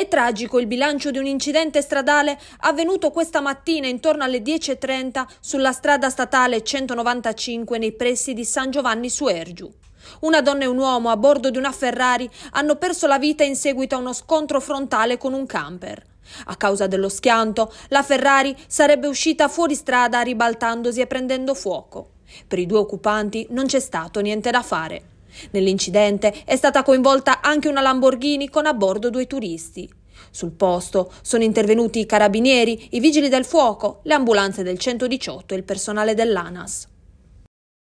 È tragico il bilancio di un incidente stradale avvenuto questa mattina intorno alle 10.30 sulla strada statale 195 nei pressi di San Giovanni su Ergiu. Una donna e un uomo a bordo di una Ferrari hanno perso la vita in seguito a uno scontro frontale con un camper. A causa dello schianto, la Ferrari sarebbe uscita fuori strada ribaltandosi e prendendo fuoco. Per i due occupanti non c'è stato niente da fare. Nell'incidente è stata coinvolta anche una Lamborghini con a bordo due turisti. Sul posto sono intervenuti i carabinieri, i vigili del fuoco, le ambulanze del 118 e il personale dell'ANAS.